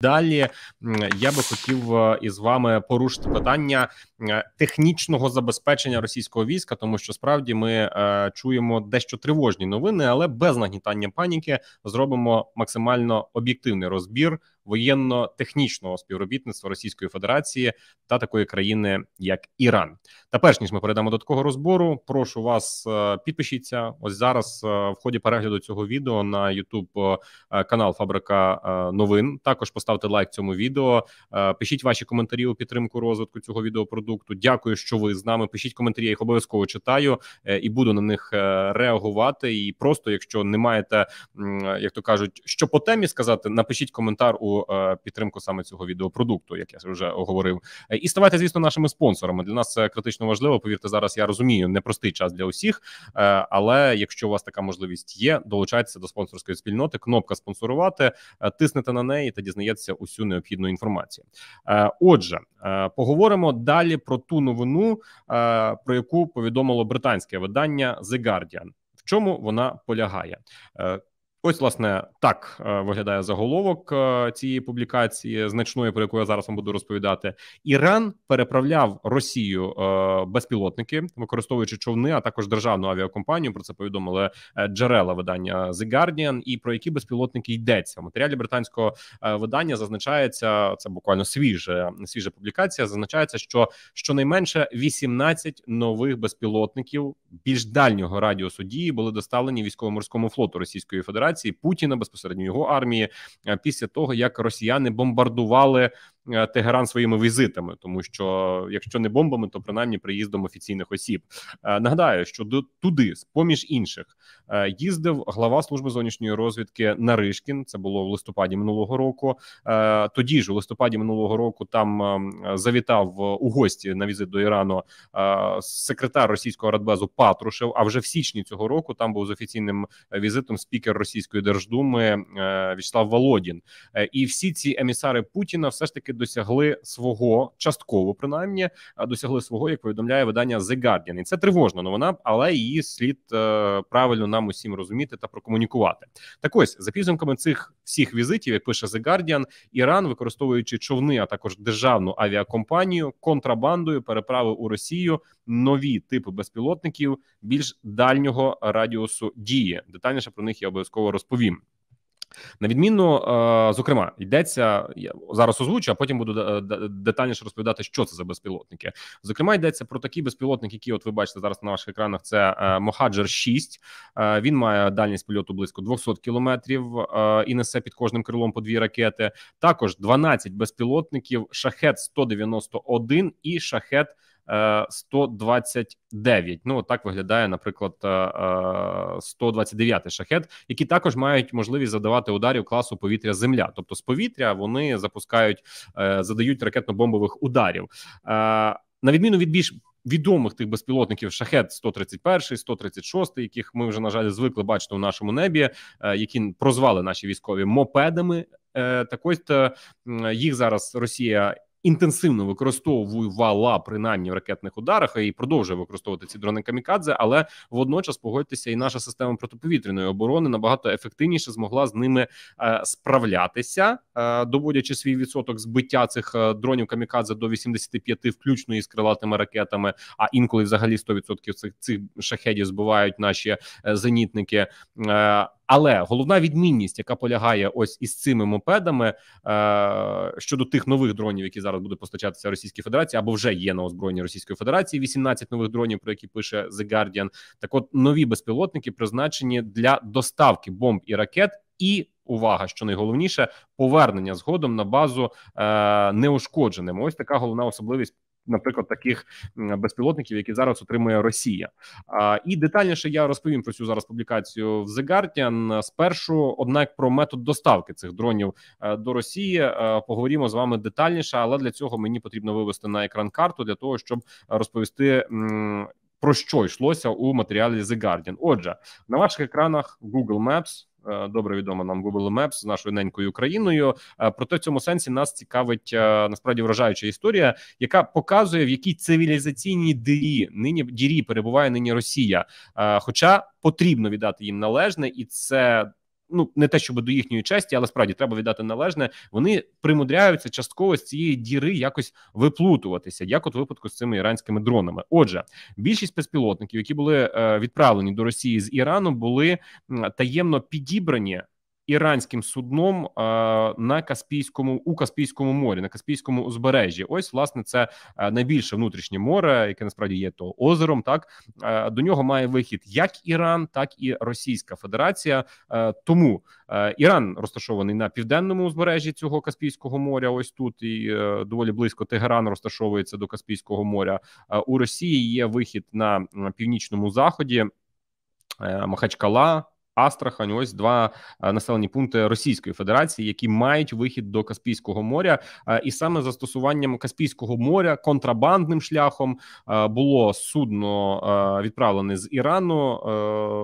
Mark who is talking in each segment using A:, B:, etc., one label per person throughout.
A: Далі я би хотів е, із вами порушити питання е, технічного забезпечення російського війська, тому що справді ми е, чуємо дещо тривожні новини, але без нагнітання паніки зробимо максимально об'єктивний розбір воєнно-технічного співробітництва Російської Федерації та такої країни, як Іран. Та перш ніж ми перейдемо до такого розбору, прошу вас е, підпишіться. Ось зараз е, в ході перегляду цього відео на YouTube е, канал Фабрика Новин. Також поставте лайк цьому відео. Пишіть ваші коментарі у підтримку розвитку цього відеопродукту. Дякую, що ви з нами. Пишіть коментарі, я їх обов'язково читаю і буду на них реагувати. І просто, якщо не маєте, як то кажуть, що по темі сказати, напишіть коментар у. Е, підтримку саме цього відеопродукту, як я вже говорив. Е, і ставайте, звісно, нашими спонсорами. Для нас це критично важливо. Повірте, зараз я розумію непростий час для усіх, е, але якщо у вас така можливість є, долучайтеся до спонсорської спільноти. Кнопка спонсорувати, тиснете на неї та дізнаєтеся усю необхідну інформацію. Отже, поговоримо далі про ту новину, про яку повідомило британське видання The Guardian. В чому вона полягає? Ось, власне, так е, виглядає заголовок е, цієї публікації, значної про яку я зараз вам буду розповідати. Іран переправляв Росію е, безпілотники, використовуючи човни, а також державну авіакомпанію. Про це повідомили джерела видання The Guardian, і про які безпілотники йдеться. В матеріалі британського видання зазначається це буквально свіже свіжа публікація. Зазначається, що щонайменше 18 нових безпілотників більш дальнього радіусу дії були доставлені військово-морському флоту Російської Федерації. Федерації Путіна, безпосередньо його армії, е, після того як росіяни бомбардували Е, Тегеран своїми візитами, тому що якщо не бомбами, то принаймні приїздом офіційних осіб. Е, нагадаю, що до туди, з поміж інших, е, їздив глава служби зовнішньої розвідки Наришкін. Це було в листопаді минулого року. Тоді ж у листопаді минулого року там завітав у гості на візит до Ірану секретар російського радбезу Патрушев. А вже в січні цього року там був з офіційним візитом спікер Російської Держдуми В'ячеслав Володін. І всі ці емісари Путіна все ж таки досягли свого частково, принаймні е, досягли свого, як повідомляє видання The Guardian. І це тривожна новина, але її слід е, правильно нам усім розуміти та прокомунікувати. Так ось за підсумками цих всіх візитів, як пише The Guardian, Іран, використовуючи човни, а також державну авіакомпанію, контрабандою переправив у Росію нові типи безпілотників більш дальнього радіусу дії. Детальніше про них я обов'язково розповім. На відміну, е, зокрема, йдеться я зараз озвучу, а потім буду е, детальніше розповідати, що це за безпілотники. Зокрема, йдеться про такий безпілотник, який от ви бачите зараз на ваших екранах. Це Мохаджер 6 е, Він має дальність польоту близько 200 кілометрів і несе під кожним крилом по дві ракети. Також 12 безпілотників, шахет 191 і шахет. 129. Ну так виглядає, наприклад, 129 е, е, й шахет, які також мають можливість задавати ударів класу повітря земля. Тобто з повітря вони запускають, е, задають ракетно-бомбових ударів. На відміну від більш Відомих тих безпілотників шахет 131, 136, яких ми вже на жаль звикли бачити у нашому небі, які прозвали наші військові мопедами. Так ось їх зараз Росія інтенсивно використовувала принаймні в ракетних ударах і продовжує використовувати ці дрони камікадзе, але водночас погодьтеся, і наша система протиповітряної оборони набагато ефективніше змогла з ними е, справлятися, е, доводячи свій відсоток збиття цих е, дронів камікадзе до 85, включно із крилатими ракетами. А інколи взагалі 100% цих цих шахедів збивають наші е, зенітники. Е, але головна відмінність, яка полягає ось із цими мопедами е, щодо тих нових дронів, які зараз буде постачатися Російській Федерації або вже є на озброєнні Російської Федерації. 18 нових дронів, про які пише The Guardian. Так, от нові безпілотники призначені для доставки бомб і ракет і. Увага, що найголовніше повернення згодом на базу е, неушкодженими. Ось така головна особливість наприклад, таких безпілотників, які зараз отримує Росія. І детальніше я розповім про цю зараз публікацію в The Guardian. Спершу, однак, про метод доставки цих дронів е, до Росії е, поговоримо з вами детальніше, але для цього мені потрібно вивести на екран карту для того, щоб розповісти. Про що йшлося у матеріалі The Guardian. Отже, на ваших екранах Google Maps Е, добре відомо нам Google Maps з нашою ненькою Україною. Е, проте в цьому сенсі нас цікавить е, насправді вражаюча історія, яка показує в якій цивілізаційній дірі нині дірі перебуває нині Росія, хоча потрібно віддати їм належне, і це ну не те, щоб до їхньої честі, але справді треба віддати належне. Вони примудряються частково з цієї діри якось виплутуватися, як от випадку з цими іранськими дронами. Отже, більшість безпілотників, які були е, відправлені до Росії з Ірану, були таємно підібрані іранським судном на Каспійському у Каспійському морі, на Каспійському узбережжі. Ось, власне, це найбільше внутрішнє море, яке насправді є то озером. Так до нього має вихід як Іран, так і Російська Федерація. Тому Іран розташований на південному узбережжі цього Каспійського моря. Ось тут і е, доволі близько Тегеран розташовується до Каспійського моря. У Росії є вихід на північному заході. Е, Махачкала Астрахань, ось два е, населені пункти Російської Федерації, які мають вихід до Каспійського моря, е, і саме застосуванням Каспійського моря контрабандним шляхом е, було судно відправлене з Ірану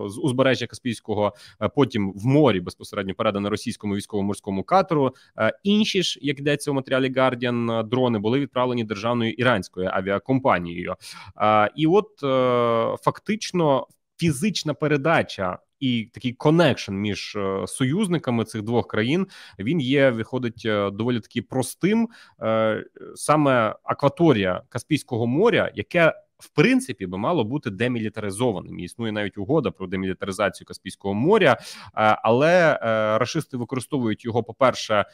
A: з узбережжя Каспійського, потім в морі безпосередньо передане російському військово-морському катеру. Інші ж, як йдеться у матеріалі Guardian, дрони були відправлені державною іранською авіакомпанією, і от фактично. Фізична передача і такий конекшн між е, союзниками цих двох країн він є, виходить е, доволі таки простим. Е, саме акваторія Каспійського моря, яке в принципі би мало бути демілітаризованим. існує навіть угода про демілітаризацію Каспійського моря, але рашисти використовують його, по-перше,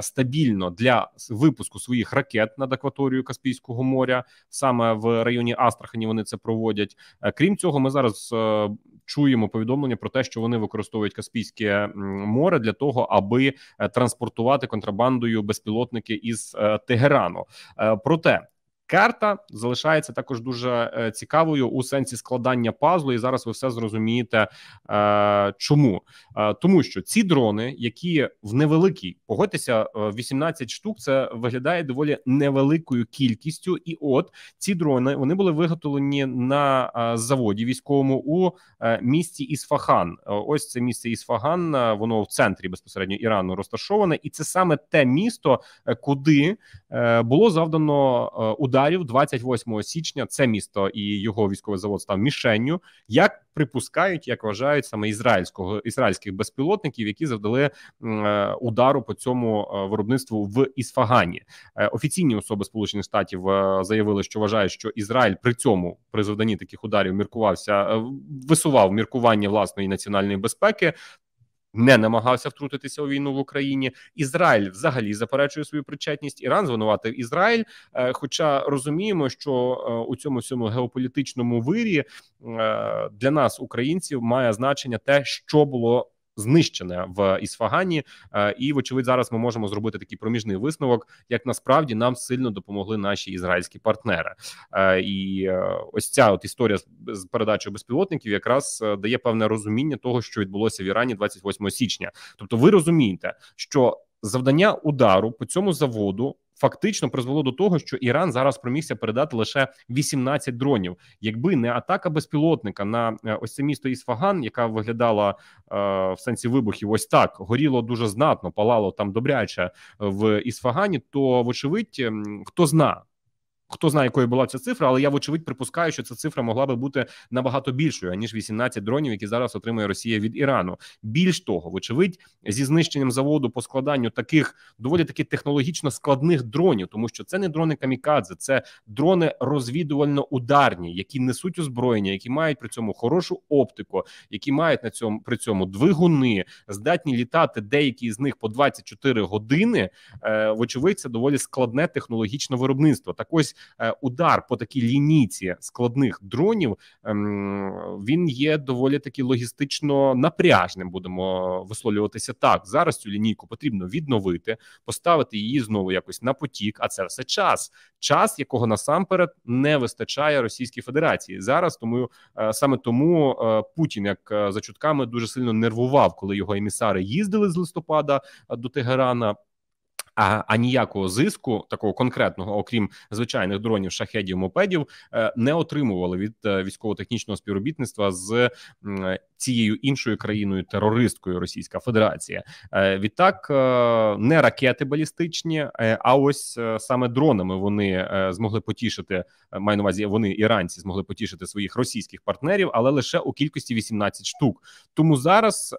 A: стабільно для випуску своїх ракет над акваторією Каспійського моря, саме в районі Астрахані. Вони це проводять. Крім цього, ми зараз чуємо повідомлення про те, що вони використовують Каспійське море для того, аби е, транспортувати контрабандою безпілотники із е, Тегерану. Е, проте Керта залишається також дуже е, цікавою у сенсі складання пазлу, і зараз ви все зрозумієте, е, чому е, тому, що ці дрони, які в невеликій погодьтеся, 18 штук це виглядає доволі невеликою кількістю. І от ці дрони вони були виготовлені на заводі військовому у місті Ісфахан. Ось це місце Ісфаган. Воно в центрі безпосередньо Ірану розташоване, і це саме те місто, куди Е, було завдано е, ударів 28 січня. Це місто і його військовий завод став мішенню. Як припускають, як вважають саме ізраїльського ізраїльських безпілотників, які завдали е, удару по цьому виробництву в Ісфагані. Офіційні особи Сполучених Штатів заявили, що вважають, що Ізраїль при цьому при завданні таких ударів міркувався, висував міркування власної національної безпеки не намагався втрутитися у війну в Україні. Ізраїль взагалі заперечує свою причетність. Іран звинуватив Ізраїль. Е, хоча розуміємо, що е, у цьому всьому геополітичному вирі е, для нас, українців, має значення те, що було знищене в Ісфагані. Е, і, вочевидь, зараз ми можемо зробити такий проміжний висновок, як насправді нам сильно допомогли наші ізраїльські партнери. Е, і е, ось ця от історія з передачою безпілотників якраз дає певне розуміння того, що відбулося в Ірані 28 січня. Тобто, ви розумієте, що завдання удару по цьому заводу фактично призвело до того, що Іран зараз промігся передати лише 18 дронів, якби не атака безпілотника на е, ось це місто Ісфаган, яка виглядала е, в сенсі вибухів, ось так горіло дуже знатно, палало там добряче е, в Ісфагані. То вочевидь, хто зна, Хто знає, якою була ця цифра, але я вочевидь припускаю, що ця цифра могла би бути набагато більшою аніж 18 дронів, які зараз отримує Росія від Ірану. Більш того, вочевидь, зі знищенням заводу по складанню таких доволі таки технологічно складних дронів, тому що це не дрони камікадзе, це дрони розвідувально-ударні, які несуть озброєння, які мають при цьому хорошу оптику, які мають на цьому при цьому двигуни, здатні літати деякі з них по 24 години. Е, вочевидь, це доволі складне технологічне виробництво. Так ось. Е, удар по такій лінійці складних дронів ем, він є доволі таки логістично напряжним. Будемо висловлюватися так. Зараз цю лінійку потрібно відновити, поставити її знову якось на потік. А це все час, час якого насамперед не вистачає Російській Федерації зараз. Тому е, саме тому е, Путін, як за чутками, дуже сильно нервував, коли його емісари їздили з листопада до Тегерана а а ніякого зиску такого конкретного, окрім звичайних дронів, шахедів, мопедів, е, не отримували від е, військово-технічного співробітництва з цією іншою країною терористкою Російська Федерація. Е, відтак не ракети балістичні, а ось саме дронами вони змогли потішити. Маю на увазі, вони іранці змогли потішити своїх російських партнерів, але лише у кількості 18 штук. Тому зараз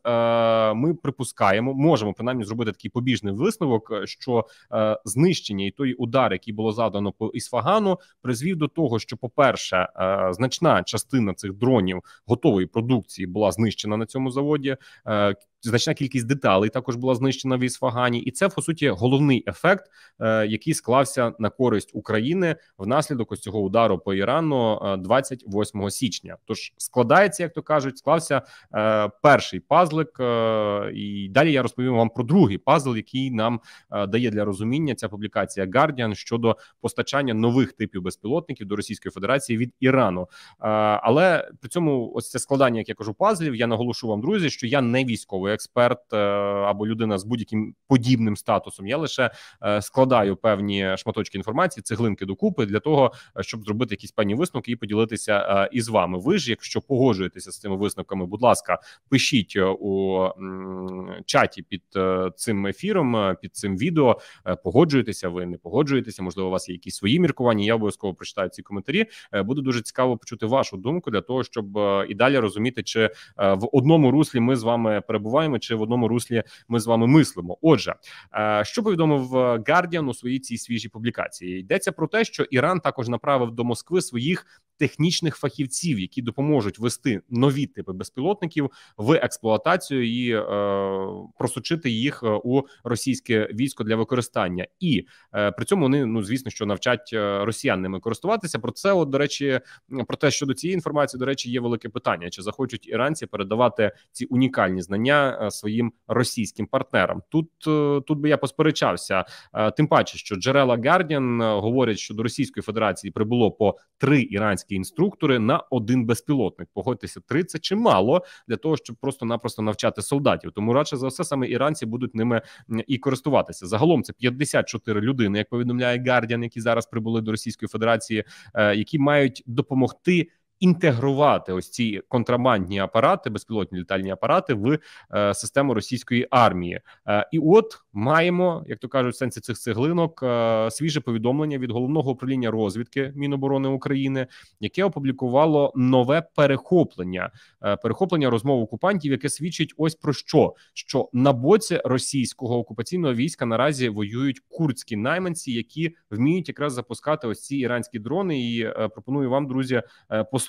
A: ми припускаємо, можемо принаймні зробити такий побіжний висновок, що що е, знищення і той удар, який було задано по Ісфагану, призвів до того, що, по-перше, е, значна частина цих дронів готової продукції була знищена на цьому заводі. Е, значна кількість деталей також була знищена в Ісфагані, і це по суті головний ефект, е, який склався на користь України внаслідок ось цього удару по Ірану 28 е, січня. Тож складається, як то кажуть, склався е, перший пазлик, і далі я розповім вам про другий пазл, який нам дає для розуміння ця публікація Guardian щодо постачання нових типів безпілотників до Російської Федерації від Ірану. Але при цьому ось це складання, як я кажу, пазлів. Я наголошу вам, друзі, що я не військовий експерт, е, або людина з будь-яким подібним статусом. Я лише е, складаю певні шматочки інформації, цеглинки докупи для того, е, щоб зробити якісь певні висновки і поділитися із вами. Ви ж, якщо погоджуєтеся з цими висновками, будь ласка, пишіть у чаті під цим ефіром, під цим відео. Погоджуєтеся, ви не погоджуєтеся, можливо, у вас є якісь свої міркування. Я обов'язково прочитаю ці коментарі. Буде дуже цікаво почути вашу думку для того, щоб і далі розуміти, чи в одному руслі ми з вами перебуваємо відчуваємо, чи в одному руслі ми з вами мислимо. Отже, е, що повідомив е, Guardian у своїй цій свіжій публікації, йдеться про те, що Іран також направив до Москви своїх технічних фахівців, які допоможуть вести нові типи безпілотників в експлуатацію і е, просочити їх е, у російське військо для використання, і е, при цьому вони ну звісно, що навчать росіян ними користуватися. Про це от, до речі, про те, що до цієї інформації, до речі, є велике питання: чи захочуть іранці передавати ці унікальні знання? Е, своїм російським партнерам. Тут е, тут би я посперечався, е, тим паче, що джерела Guardian говорять, що до Російської Федерації прибуло по три іранські інструктори на один безпілотник. Погодьтеся, три це чимало для того, щоб просто-напросто навчати солдатів. Тому радше за все саме іранці будуть ними і користуватися. Загалом це 54 людини, як повідомляє Guardian, які зараз прибули до Російської Федерації, які мають допомогти інтегрувати ось ці контрабандні апарати, безпілотні літальні апарати в е, систему російської армії. Е, і от маємо, як то кажуть, в сенсі цих цеглинок е, свіже повідомлення від головного управління розвідки Міноборони України, яке опублікувало нове перехоплення, е, перехоплення розмов окупантів, яке свідчить ось про що: що на боці російського окупаційного війська наразі воюють курдські найманці, які вміють якраз запускати ось ці іранські дрони. І е, пропоную вам, друзі, е, послухати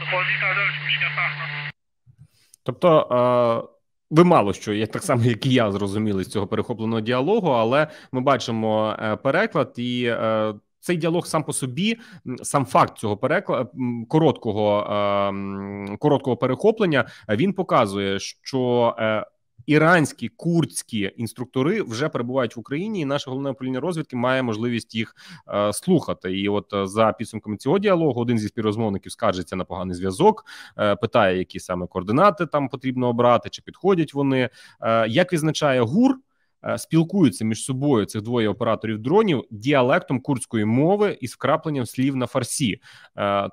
A: Ну. Тобто е, ви мало що я так само, як і я зрозуміли з цього перехопленого діалогу, але ми бачимо е, переклад і. Е, цей діалог сам по собі, сам факт цього перекла короткого короткого перехоплення він показує, що іранські курдські інструктори вже перебувають в Україні, і наше головне управління розвідки має можливість їх е, слухати. І от е, за підсумками цього діалогу, один зі співрозмовників скаржиться на поганий зв'язок, е, питає, які саме координати там потрібно обрати, чи підходять вони. Е, як відзначає гур? Е, спілкуються між собою цих двоє операторів дронів діалектом курдської мови із вкрапленням слів на фарсі,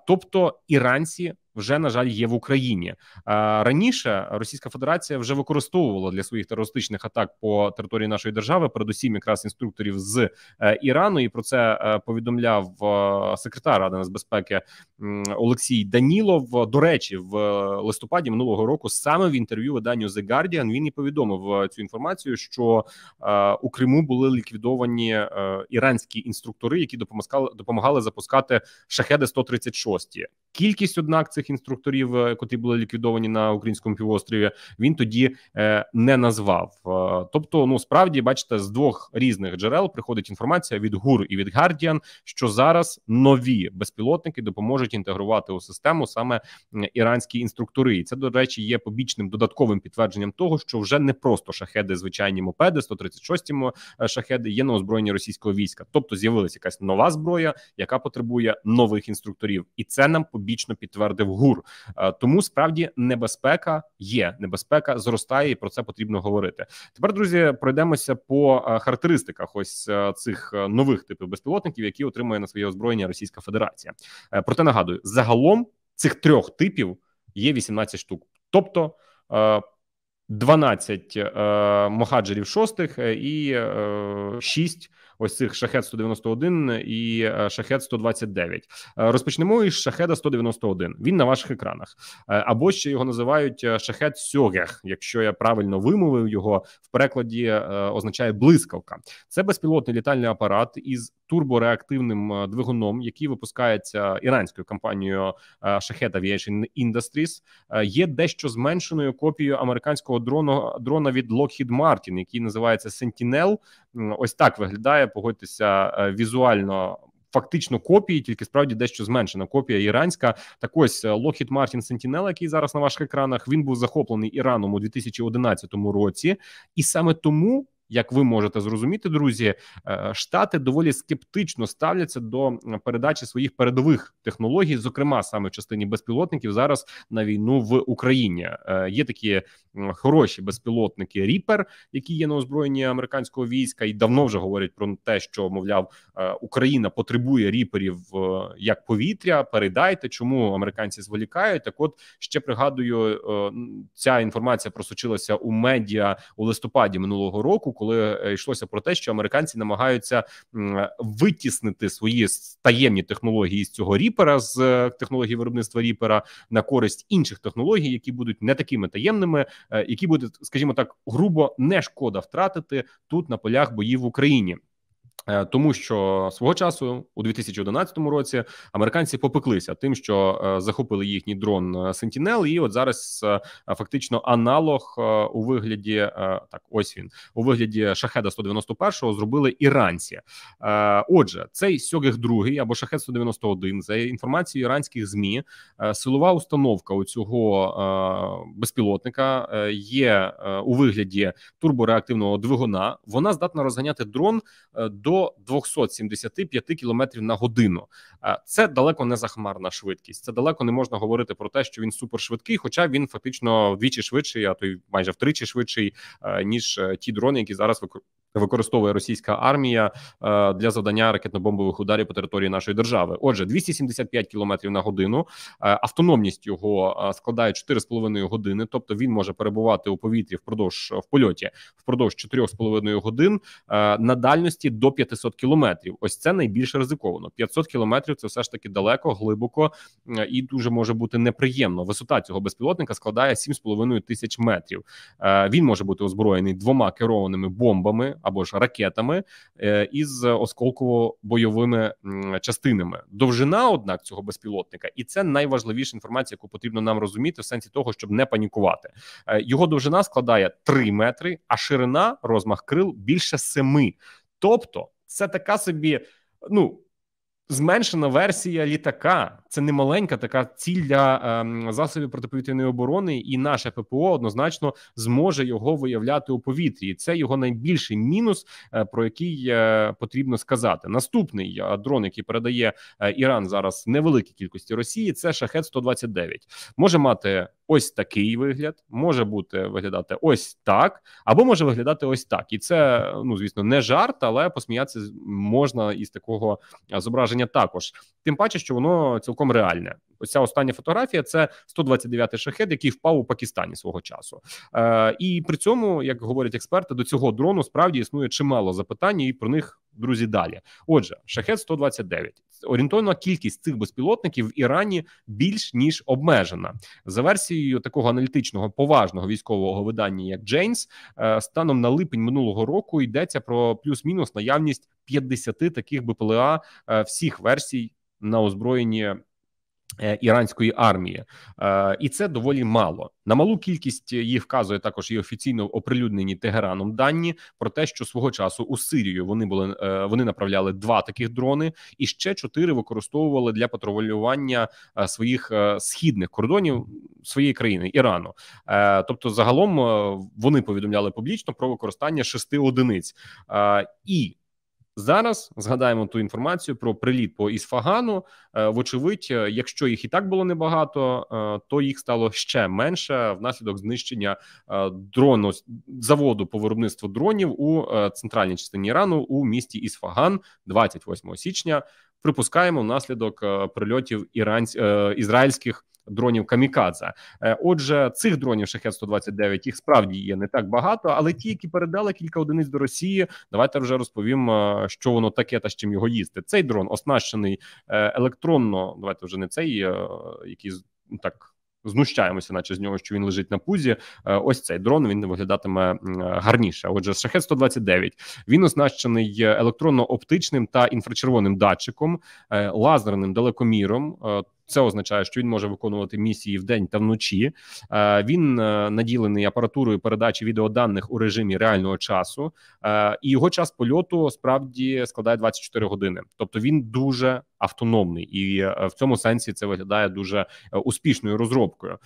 A: тобто іранці вже на жаль є в Україні раніше. Російська Федерація вже використовувала для своїх терористичних атак по території нашої держави, передусім якраз інструкторів з е, Ірану, і про це е, повідомляв е, секретар Ради нацбезпеки Олексій Данілов. До речі, в листопаді минулого року саме в інтерв'ю виданню The Guardian він і повідомив цю інформацію, що у Криму були ліквідовані іранські інструктори, які допомагали допомагали запускати шахеди 136 кількість однак цих інструкторів, е, котрі були ліквідовані на українському півострові, він тоді е, не назвав. Е, тобто, ну справді бачите, з двох різних джерел приходить інформація від ГУР і від Гардіан, що зараз нові безпілотники допоможуть інтегрувати у систему саме іранські інструктори, і це до речі є побічним додатковим підтвердженням того, що вже не просто шахеди, звичайні мопеди, 136-ті шахеди є на озброєнні російського війська. Тобто з'явилася якась нова зброя, яка потребує нових інструкторів, і це нам побічно побічно підтвердив гур. Е, тому справді небезпека є. Небезпека зростає, і про це потрібно говорити. Тепер, друзі, пройдемося по е, характеристиках ось е, цих нових типів безпілотників, які отримує на своє озброєння Російська Федерація. Проте нагадую, загалом цих трьох типів є 18 штук, тобто. 12 е, мохаджерів шостих і е, 6 ось цих шахет 191 і е, шахет 129. Е, розпочнемо із шахеда 191. Він на ваших екранах, е, або ще його називають шахет Сьогех. Якщо я правильно вимовив його в перекладі, означає блискавка. Це безпілотний літальний апарат із турбореактивним двигуном, який випускається іранською компанією Шахет Aviation Industries. Є дещо зменшеною копією американського дрону дрона від Lockheed Martin, який називається Sentinel. Ось так виглядає погодьтеся е, візуально. Фактично копії, тільки справді дещо зменшена копія іранська. Так ось е, Лохід Мартін Сентінел, який зараз на ваших екранах, він був захоплений Іраном у 2011 році, і саме тому. Як ви можете зрозуміти, друзі, е, штати доволі скептично ставляться до передачі своїх передових технологій, зокрема саме в частині безпілотників, зараз на війну в Україні. Є такі хороші безпілотники Ріпер, які є на озброєнні американського війська, і давно вже говорять про те, що мовляв е, Україна потребує ріперів е, як повітря. Передайте, чому американці зволікають. Так, от ще пригадую, е, ця інформація просочилася у медіа у листопаді минулого року, коли йшлося про те, що американці намагаються витіснити свої таємні технології з цього ріпера з технології виробництва ріпера на користь інших технологій, які будуть не такими таємними. Е, які буде, скажімо так, грубо не шкода втратити тут на полях боїв в Україні. Е, тому що свого часу у 2011 році американці попеклися тим, що е, захопили їхній дрон Сентінел, і от зараз е, фактично аналог у вигляді так, ось він у вигляді шахеда 191-го зробили іранці. Отже, цей сьогих другий або шахет 191 за інформацією іранських змі, силова установка у цього безпілотника є у вигляді турбореактивного двигуна. Вона здатна розганяти дрон до до 275 км на годину. Е, це далеко не захмарна швидкість. Це далеко не можна говорити про те, що він супершвидкий, хоча він фактично вдвічі швидший, а то й майже втричі швидший е, ніж е, ті дрони, які зараз використовує російська армія е, для завдання ракетно-бомбових ударів по території нашої держави. Отже, 275 кілометрів на годину. Е, автономність його е, складає 4,5 години. Тобто він може перебувати у повітрі впродовж в польоті впродовж 4,5 годин е, на дальності до 500 кілометрів. Ось це найбільш ризиковано. 500 кілометрів. це все ж таки далеко, глибоко е, і дуже може бути неприємно. Висота цього безпілотника складає 7,5 тисяч метрів. Е, він може бути озброєний двома керованими бомбами або ж ракетами е, із осколково-бойовими частинами. Довжина, однак, цього безпілотника, і це найважливіша інформація, яку потрібно нам розуміти в сенсі того, щоб не панікувати. Е, його довжина складає 3 метри, а ширина розмах крил більше 7. Тобто, це така собі, ну зменшена версія літака. Це не маленька така ціль для е, засобів протиповітряної оборони, і наше ППО однозначно зможе його виявляти у повітрі. Це його найбільший мінус, е, про який е, потрібно сказати. Наступний е, дрон, який передає е, Іран зараз невеликій кількості Росії, це шахет 129 Може мати ось такий вигляд, може бути виглядати ось так, або може виглядати ось так. І це, ну звісно, не жарт, але посміятися можна із такого зображення також. Тим паче, що воно цілком реальне. Ось ця остання фотографія це 129-й шахет, який впав у Пакистані свого часу. Е, І при цьому, як говорять експерти, до цього дрону справді існує чимало запитань, і про них друзі далі. Отже, шахет 129 орієнтовна кількість цих безпілотників в Ірані більш ніж обмежена за версією такого аналітичного поважного військового видання, як Джейнс, станом на липень минулого року йдеться про плюс-мінус наявність 50 таких БПЛА е, всіх версій на озброєнні Е, іранської армії, е, і це доволі мало. На малу кількість їх вказує також і офіційно оприлюднені Тегераном дані про те, що свого часу у Сирію вони були е, вони направляли два таких дрони, і ще чотири використовували для патрулювання своїх східних кордонів своєї країни Ірану. Тобто, загалом вони повідомляли публічно про використання шести одиниць і. Зараз згадаємо ту інформацію про приліт по Ісфагану. Е, вочевидь, е, якщо їх і так було небагато, е, то їх стало ще менше внаслідок знищення дрону заводу по виробництву дронів у центральній частині Ірану у місті Ісфаган 28 січня припускаємо внаслідок е, прильотів ірансь... Е, ізраїльських. Дронів камікадзе, е, отже, цих дронів шахет 129 їх справді є не так багато, але ті, які передали кілька одиниць до Росії, давайте вже розповім, що воно таке та з чим його їсти. Цей дрон оснащений електронно. Давайте вже не цей який так знущаємося, наче з нього, що він лежить на пузі. Е, ось цей дрон він виглядатиме гарніше. Отже, шахет 129 Він оснащений електронно-оптичним та інфрачервоним датчиком, е, лазерним далекоміром. Е, це означає, що він може виконувати місії вдень та вночі. Він наділений апаратурою передачі відеоданих у режимі реального часу, і його час польоту справді складає 24 години. Тобто він дуже автономний, і е, в цьому сенсі це виглядає дуже е, успішною розробкою.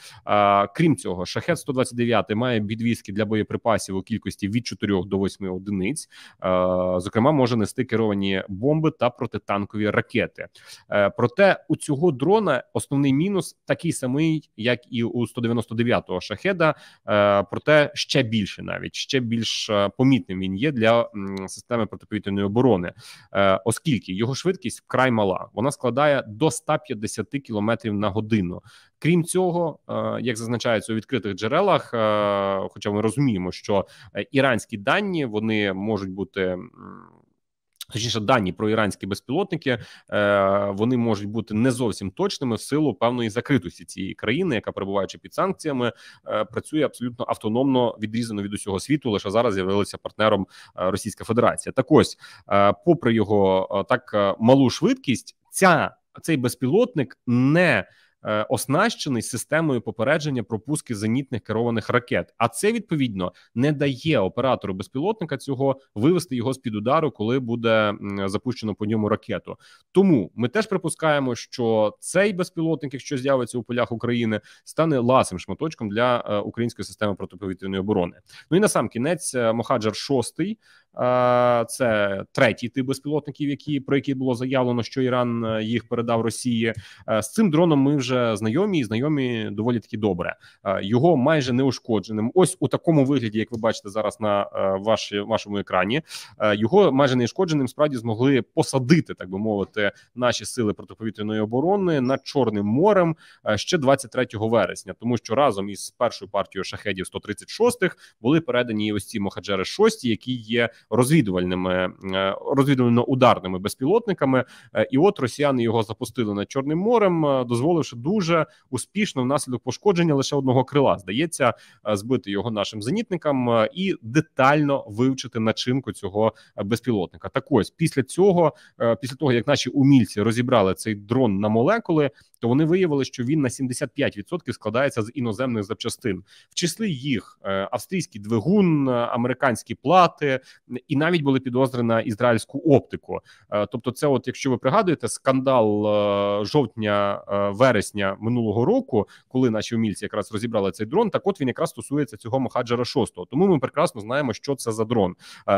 A: Крім цього, шахет 129 має відвіски для боєприпасів у кількості від 4 до 8 одиниць. Е, зокрема, може нести керовані бомби та протитанкові ракети. Проте у цього дрона основний мінус такий самий, як і у 199-го шахеда. Проте ще більше, навіть ще більш помітним він є для системи протиповітряної оборони, оскільки його швидкість вкрай мала вона складає до 150 км на годину. Крім цього, е, як зазначається у відкритих джерелах, е, хоча ми розуміємо, що е, іранські дані вони можуть бути. Точніше, дані про іранські безпілотники е, вони можуть бути не зовсім точними в силу певної закритості цієї країни, яка перебуваючи під санкціями, е, працює абсолютно автономно відрізано від усього світу. Лише зараз з'явилася партнером е, Російська Федерація. Так ось, попри його так малу швидкість, ця цей безпілотник не Е, оснащений системою попередження пропуски зенітних керованих ракет. А це відповідно не дає оператору безпілотника цього вивести його з під удару, коли буде запущено по ньому ракету. Тому ми теж припускаємо, що цей безпілотник, якщо з'явиться у полях України, стане ласим шматочком для е, української системи протиповітряної оборони. Ну і на сам кінець е, Мохаджер шостий це третій тип безпілотників, які про які було заявлено, що Іран їх передав Росії. З цим дроном ми вже вже знайомі і знайомі доволі таки добре. Е, його майже неушкодженим. Ось у такому вигляді, як ви бачите зараз на е, ваші, вашому екрані, е, його майже не неушкодженим справді змогли посадити, так би мовити, наші сили протиповітряної оборони над Чорним морем ще 23 вересня, тому що разом із першою партією шахедів 136-х були передані ось ці мохаджери 6 які є розвідувальними розвідувально ударними безпілотниками. І от росіяни його запустили над Чорним морем, дозволивши дуже успішно внаслідок пошкодження лише одного крила. Здається, е, збити його нашим зенітникам е, і детально вивчити начинку цього е, безпілотника. Так ось після цього, після того як наші умільці розібрали цей дрон на молекули, то тобто вони виявили, що він на 75% складається з іноземних запчастин, в числі їх е, австрійський двигун, американські плати, і навіть були підозри на ізраїльську оптику. Е, тобто, це, от якщо ви пригадуєте, скандал е, жовтня вересня минулого року, коли наші умільці якраз розібрали цей дрон, так от він якраз стосується цього Махаджара 6 Тому ми прекрасно знаємо, що це за дрон.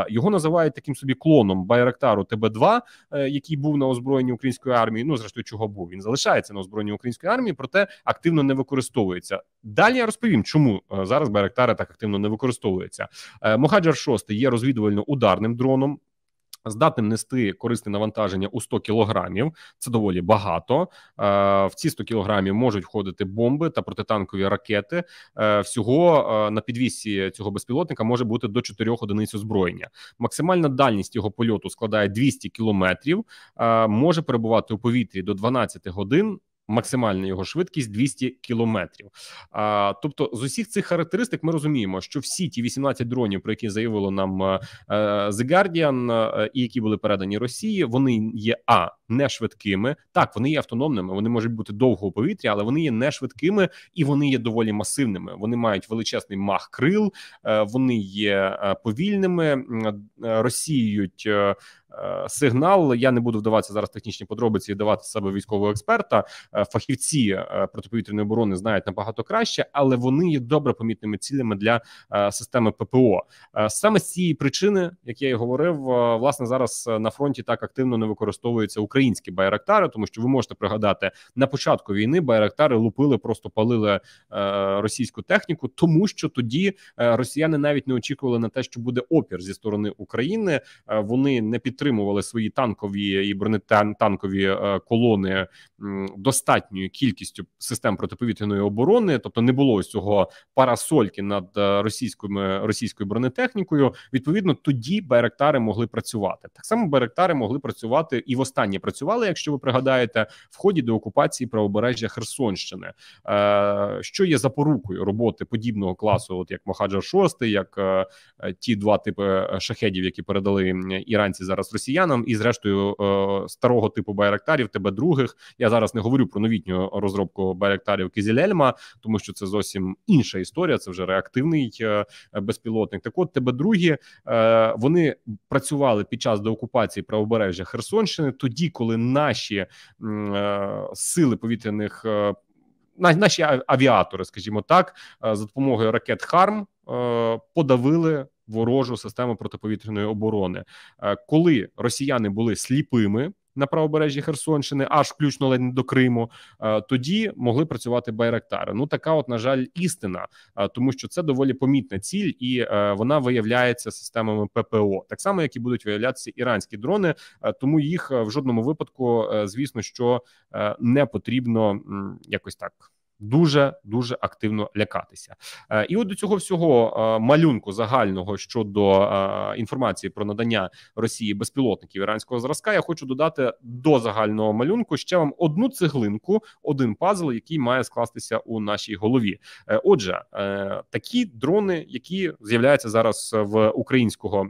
A: Його називають таким собі клоном Байрактару ТБ 2 який був на озброєнні української армії. Ну зрештою, чого був він залишається на озброєнні озброєння української армії, проте активно не використовується. Далі я розповім, чому е, зараз Байрактари так активно не використовується. Е, Мохаджар 6 є розвідувально-ударним дроном. Здатним нести корисне навантаження у 100 кілограмів, це доволі багато. Е, в ці 100 кілограмів можуть входити бомби та протитанкові ракети. Всього на підвісі цього безпілотника може бути до 4 одиниць озброєння. Максимальна дальність його польоту складає 200 кілометрів, може перебувати у повітрі до 12 годин максимальна його швидкість 200 кілометрів. А, Тобто, з усіх цих характеристик ми розуміємо, що всі ті 18 дронів, про які заявило нам е, е, The Guardian, е, і які були передані Росії, вони є а не швидкими. Так, вони є автономними, вони можуть бути довго у повітрі, але вони є не швидкими і вони є доволі масивними. Вони мають величезний мах крил, е, вони є е, повільними, е, розсіюють. Сигнал, я не буду вдаватися зараз в технічні подробиці і давати себе військового експерта. Фахівці протиповітряної оборони знають набагато краще, але вони є добре помітними цілями для системи ППО. Саме з цієї причини, як я і говорив, власне зараз на фронті так активно не використовується Україна українські байрактари, тому що ви можете пригадати на початку війни байрактари лупили, просто палили е, російську техніку, тому що тоді е, росіяни навіть не очікували на те, що буде опір зі сторони України. Е, вони не підтримували свої танкові і бронетанкові е, колони достатньою кількістю систем протиповітряної оборони, тобто не було ось цього парасольки над е, російською російською бронетехнікою. Відповідно, тоді байрактари могли працювати. Так само байрактари могли працювати і в останній працювали, якщо ви пригадаєте, в ході до окупації правобережжя Херсонщини, Е, що є запорукою роботи подібного класу, от як Мохаджа 6 як е, е, ті два типи е, шахедів, які передали іранці зараз росіянам, і зрештою старого типу байрактарів, тебе других. Я зараз не говорю про новітню розробку байрактарів Кізілельма, тому що це зовсім інша історія. Це вже реактивний безпілотник. Так от тебе другі вони працювали під час деокупації правобережжя Херсонщини тоді коли наші е, сили повітряних е, наші авіатори, скажімо так, е, за допомогою ракет Харм подавили ворожу систему протиповітряної оборони, коли росіяни були сліпими на правобережжі Херсонщини, аж включно ледь не до Криму. Е, тоді могли працювати байрактари. Ну така, от на жаль, істина, е, тому що це доволі помітна ціль, і е, вона виявляється системами ППО, так само як і будуть виявлятися іранські дрони, тому їх в жодному випадку, звісно, що не потрібно якось так дуже дуже активно лякатися. Е, і от до цього всього е, малюнку загального щодо е, інформації про надання Росії безпілотників іранського зразка. Я хочу додати до загального малюнку ще вам одну цеглинку, один пазл, який має скластися у нашій голові. Отже, такі дрони, які з'являються зараз в українського.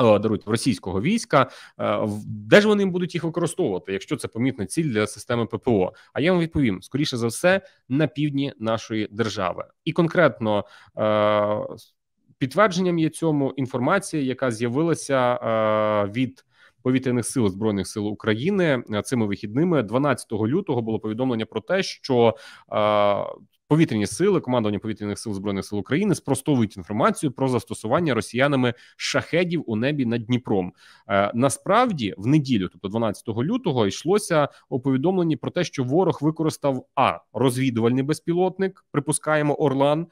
A: Е, дарують російського війська, е, де ж вони будуть їх використовувати, якщо це помітна ціль для системи ППО? А я вам відповім скоріше за все на півдні нашої держави, і конкретно е, підтвердженням є цьому інформація, яка з'явилася від. Повітряних сил збройних сил України цими вихідними 12 лютого було повідомлення про те, що повітряні сили, командування повітряних сил збройних сил України спростовують інформацію про застосування росіянами шахедів у небі над Дніпром. Е, насправді, в неділю, тобто 12 лютого, йшлося у повідомленні про те, що ворог використав а розвідувальний безпілотник, припускаємо Орлан,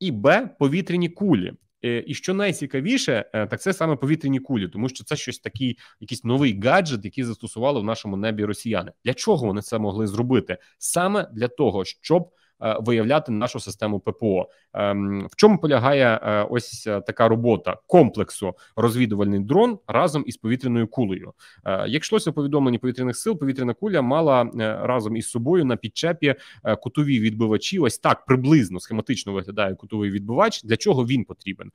A: і Б повітряні кулі. Е, і що найцікавіше, е, так це саме повітряні кулі, тому що це щось такий, якийсь новий гаджет, який застосували в нашому небі росіяни. Для чого вони це могли зробити? Саме для того, щоб Е, виявляти нашу систему ППО. Ем, в чому полягає е, ось е, така робота комплексу розвідувальний дрон разом із повітряною кулею. Як йшлося повідомлені повітряних сил, повітряна куля мала разом із собою на підчепі кутові відбивачі. Ось так приблизно схематично виглядає кутовий відбивач. Для чого він потрібен?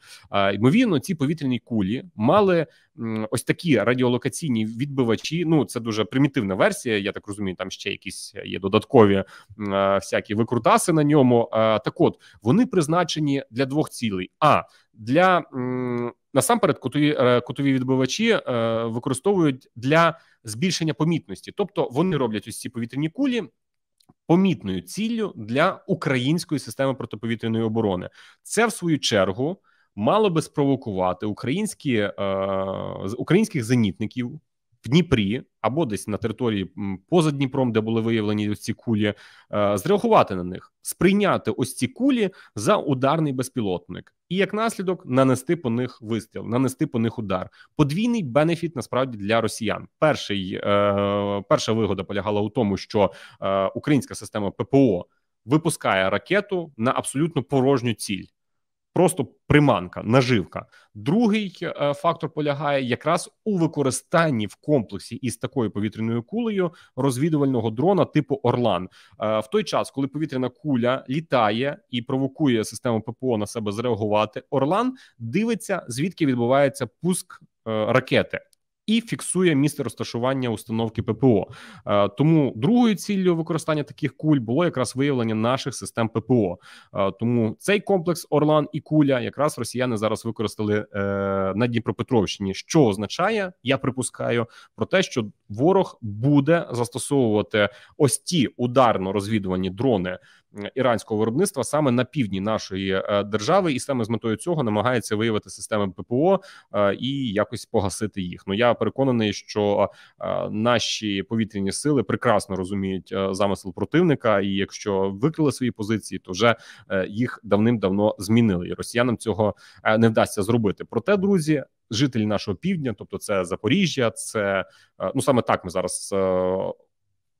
A: Ймовірно, ці повітряні кулі мали ось такі радіолокаційні відбивачі. Ну це дуже примітивна версія. Я так розумію, там ще якісь є додаткові всякі викрутації траси на ньому. Е, так, от вони призначені для двох цілей: а для насамперед кутові е, кутові відбивачі е, використовують для збільшення помітності, тобто вони роблять усі повітряні кулі. Помітною ціллю для української системи протиповітряної оборони це в свою чергу мало би спровокувати українські е, українських зенітників в Дніпрі або десь на території поза Дніпром, де були виявлені ось ці кулі, е, зреагувати на них, сприйняти ось ці кулі за ударний безпілотник, і як наслідок нанести по них вистріл, нанести по них удар. Подвійний бенефіт насправді для росіян. Перший е, перша вигода полягала у тому, що е, українська система ППО випускає ракету на абсолютно порожню ціль просто приманка, наживка. Другий е, фактор полягає якраз у використанні в комплексі із такою повітряною кулею розвідувального дрона типу Орлан. Е, в той час, коли повітряна куля літає і провокує систему ППО на себе зреагувати, Орлан дивиться звідки відбувається пуск е, ракети і фіксує місце розташування установки ППО. Е, тому другою ціллю використання таких куль було якраз виявлення наших систем ППО. Е, тому цей комплекс Орлан і куля якраз росіяни зараз використали е, на Дніпропетровщині, що означає, я припускаю про те, що ворог буде застосовувати ось ті ударно розвідувані дрони Е, іранського виробництва саме на півдні нашої е, держави, і саме з метою цього намагається виявити системи ППО е, і якось погасити їх. Ну я переконаний, що наші повітряні сили прекрасно розуміють замисел противника, і якщо викрили свої позиції, то вже їх давним-давно змінили, і росіянам цього не вдасться зробити. Проте, друзі. Жителі нашого півдня, тобто це Запоріжжя, це ну саме так ми зараз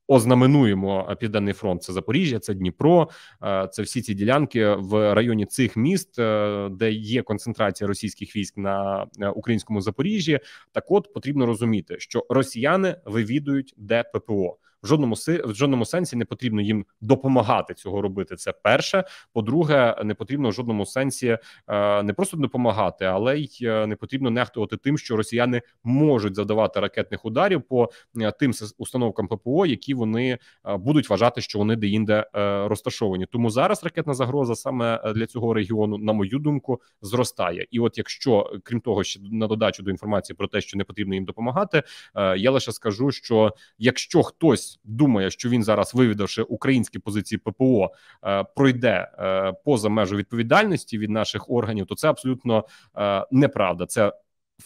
A: ознаменуємо південний фронт. Це Запоріжжя, це Дніпро, це всі ці ділянки в районі цих міст, е, де є концентрація російських військ на е, українському Запоріжжі. Так, от потрібно розуміти, що росіяни вивідують де ППО в жодному в жодному сенсі не потрібно їм допомагати цього робити. Це перше. По-друге, не потрібно в жодному сенсі е, не просто допомагати, але й е, не потрібно нехтувати тим, що росіяни можуть завдавати ракетних ударів по е, тим установкам ППО, які вони будуть вважати, що вони деінде розташовані. Тому зараз ракетна загроза саме для цього регіону, на мою думку, зростає. І от якщо крім того, ще на додачу до інформації про те, що не потрібно їм допомагати, я лише скажу, що якщо хтось думає, що він зараз, вивідавши українські позиції ППО, е, пройде е, поза межу відповідальності від наших органів, то це абсолютно е, неправда. Це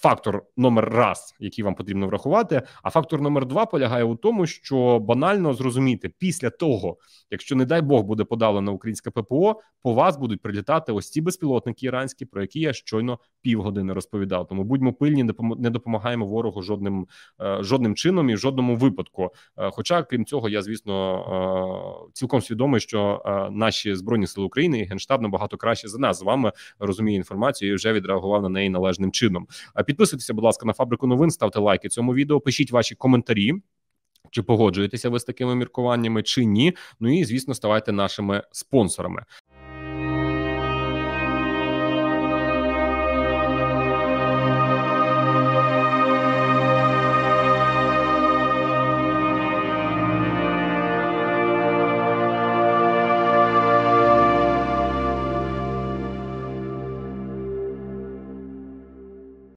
A: фактор номер раз, який вам потрібно врахувати. А фактор номер два полягає у тому, що банально зрозуміти після того, якщо не дай Бог буде подалено українське ППО, по вас будуть прилітати ось ці безпілотники іранські, про які я щойно півгодини розповідав. Тому будьмо пильні, не допомагаємо ворогу жодним е, жодним чином і в жодному випадку. Е, хоча, крім цього, я звісно е, цілком свідомий, що наші збройні сили України і генштаб набагато краще за нас з вами розуміє інформацію і вже відреагував на неї належним чином. А Підписуйтеся, будь ласка, на фабрику новин, ставте лайки цьому відео. Пишіть ваші коментарі. Чи погоджуєтеся ви з такими міркуваннями, чи ні? Ну і звісно, ставайте нашими спонсорами.